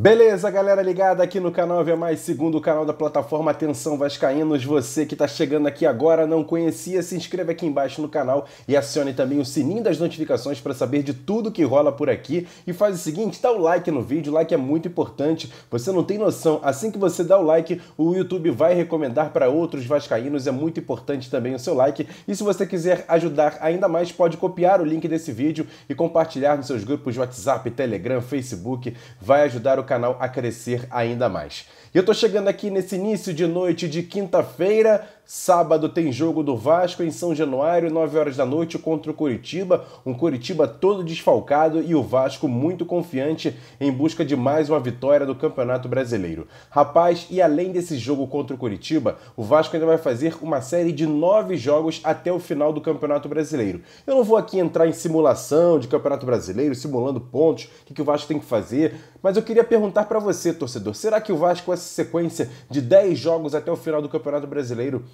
Beleza, galera ligada aqui no canal Via Mais, segundo o canal da plataforma Atenção Vascaínos. Você que está chegando aqui agora, não conhecia, se inscreve aqui embaixo no canal e acione também o sininho das notificações para saber de tudo que rola por aqui. E faz o seguinte, dá o like no vídeo, like é muito importante. Você não tem noção, assim que você dá o like, o YouTube vai recomendar para outros vascaínos. É muito importante também o seu like. E se você quiser ajudar ainda mais, pode copiar o link desse vídeo e compartilhar nos seus grupos de WhatsApp, Telegram, Facebook. Vai ajudar o canal a crescer ainda mais. E eu tô chegando aqui nesse início de noite de quinta-feira Sábado tem jogo do Vasco em São Januário, 9 horas da noite, contra o Curitiba. Um Curitiba todo desfalcado e o Vasco muito confiante em busca de mais uma vitória do Campeonato Brasileiro. Rapaz, e além desse jogo contra o Curitiba, o Vasco ainda vai fazer uma série de nove jogos até o final do Campeonato Brasileiro. Eu não vou aqui entrar em simulação de Campeonato Brasileiro, simulando pontos, o que, que o Vasco tem que fazer, mas eu queria perguntar para você, torcedor, será que o Vasco, com essa sequência de 10 jogos até o final do Campeonato Brasileiro,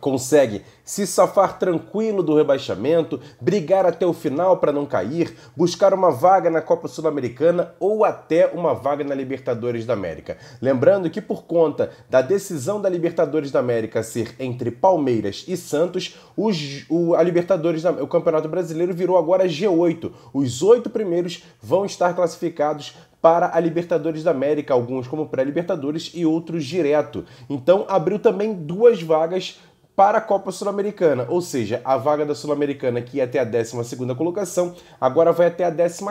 consegue se safar tranquilo do rebaixamento, brigar até o final para não cair, buscar uma vaga na Copa Sul-Americana ou até uma vaga na Libertadores da América. Lembrando que por conta da decisão da Libertadores da América ser entre Palmeiras e Santos, os, o, a Libertadores da, o Campeonato Brasileiro virou agora G8. Os oito primeiros vão estar classificados para a Libertadores da América, alguns como pré-Libertadores e outros direto. Então abriu também duas vagas para a Copa Sul-Americana, ou seja, a vaga da Sul-Americana que ia até a 12ª colocação, agora vai até a 14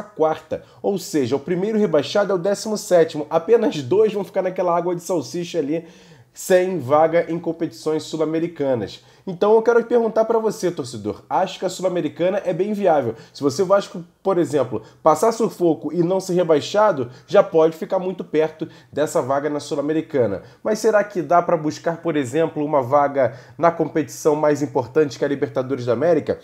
ou seja, o primeiro rebaixado é o 17 apenas dois vão ficar naquela água de salsicha ali sem vaga em competições sul-americanas. Então eu quero perguntar para você, torcedor, acho que a sul-americana é bem viável. Se você Vasco, por exemplo, passar sufoco e não ser rebaixado, já pode ficar muito perto dessa vaga na sul-americana. Mas será que dá para buscar, por exemplo, uma vaga na competição mais importante que é a Libertadores da América?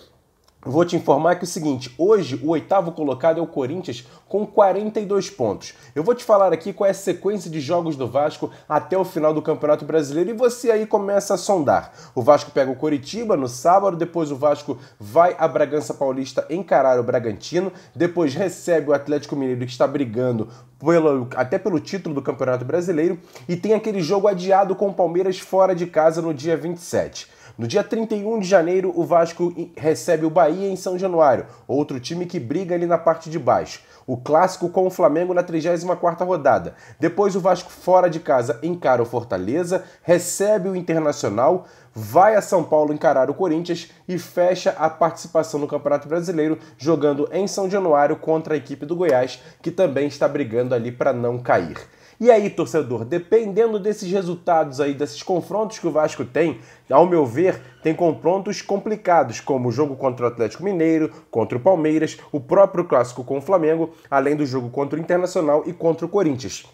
Vou te informar que é o seguinte, hoje o oitavo colocado é o Corinthians com 42 pontos. Eu vou te falar aqui qual é a sequência de jogos do Vasco até o final do Campeonato Brasileiro e você aí começa a sondar. O Vasco pega o Coritiba no sábado, depois o Vasco vai a Bragança Paulista encarar o Bragantino, depois recebe o Atlético Mineiro que está brigando pelo, até pelo título do Campeonato Brasileiro e tem aquele jogo adiado com o Palmeiras fora de casa no dia 27. No dia 31 de janeiro, o Vasco recebe o Bahia em São Januário, outro time que briga ali na parte de baixo. O clássico com o Flamengo na 34ª rodada. Depois o Vasco fora de casa encara o Fortaleza, recebe o Internacional, vai a São Paulo encarar o Corinthians e fecha a participação no Campeonato Brasileiro jogando em São Januário contra a equipe do Goiás, que também está brigando ali para não cair. E aí, torcedor, dependendo desses resultados aí, desses confrontos que o Vasco tem, ao meu ver, tem confrontos complicados, como o jogo contra o Atlético Mineiro, contra o Palmeiras, o próprio clássico com o Flamengo, além do jogo contra o Internacional e contra o Corinthians.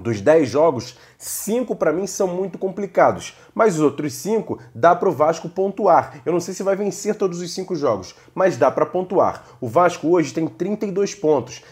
Dos 10 jogos, 5 para mim são muito complicados, mas os outros 5 dá para o Vasco pontuar. Eu não sei se vai vencer todos os 5 jogos, mas dá para pontuar. O Vasco hoje tem 32 pontos,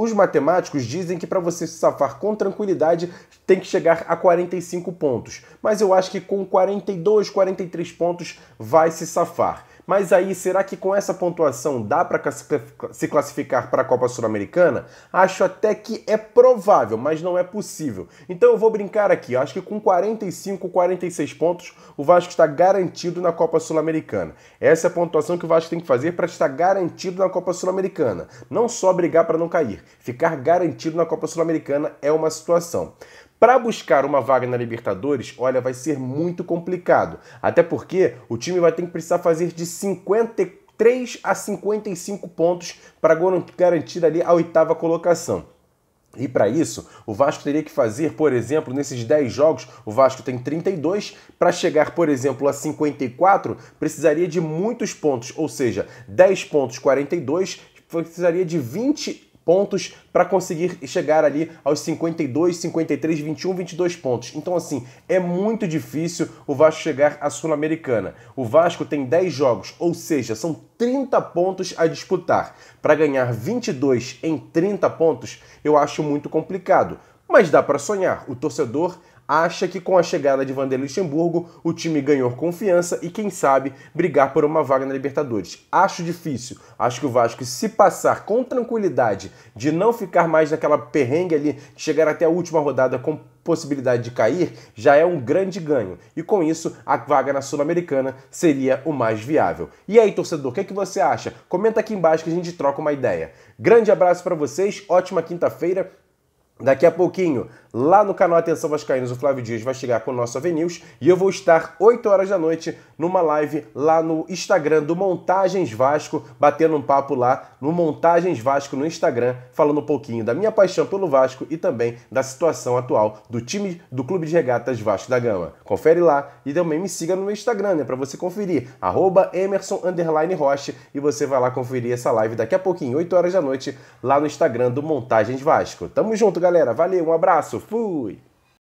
os matemáticos dizem que para você se safar com tranquilidade tem que chegar a 45 pontos, mas eu acho que com 42, 43 pontos vai se safar. Mas aí, será que com essa pontuação dá para se classificar para a Copa Sul-Americana? Acho até que é provável, mas não é possível. Então eu vou brincar aqui. Acho que com 45, 46 pontos, o Vasco está garantido na Copa Sul-Americana. Essa é a pontuação que o Vasco tem que fazer para estar garantido na Copa Sul-Americana. Não só brigar para não cair, ficar garantido na Copa Sul-Americana é uma situação. Para buscar uma vaga na Libertadores, olha, vai ser muito complicado. Até porque o time vai ter que precisar fazer de 53 a 55 pontos para garantir ali a oitava colocação. E para isso, o Vasco teria que fazer, por exemplo, nesses 10 jogos, o Vasco tem 32, para chegar, por exemplo, a 54, precisaria de muitos pontos, ou seja, 10 pontos 42, precisaria de 20 pontos para conseguir chegar ali aos 52, 53, 21, 22 pontos. Então, assim, é muito difícil o Vasco chegar à Sul-Americana. O Vasco tem 10 jogos, ou seja, são 30 pontos a disputar. Para ganhar 22 em 30 pontos, eu acho muito complicado. Mas dá para sonhar. O torcedor acha que com a chegada de Vanderlei Luxemburgo o time ganhou confiança e, quem sabe, brigar por uma vaga na Libertadores. Acho difícil. Acho que o Vasco, se passar com tranquilidade de não ficar mais naquela perrengue ali, chegar até a última rodada com possibilidade de cair, já é um grande ganho. E com isso, a vaga na Sul-Americana seria o mais viável. E aí, torcedor, o que, é que você acha? Comenta aqui embaixo que a gente troca uma ideia. Grande abraço para vocês, ótima quinta-feira. Daqui a pouquinho, lá no canal Atenção Vascaínos. O Flávio Dias vai chegar com o nosso Avenews e eu vou estar 8 horas da noite numa live lá no Instagram do Montagens Vasco, batendo um papo lá no Montagens Vasco no Instagram, falando um pouquinho da minha paixão pelo Vasco e também da situação atual do time do Clube de Regatas Vasco da Gama. Confere lá e também me siga no meu Instagram, né, para você conferir, arroba Emerson Roche e você vai lá conferir essa live daqui a pouquinho, 8 horas da noite, lá no Instagram do Montagens Vasco. Tamo junto, galera. Valeu, um abraço fui!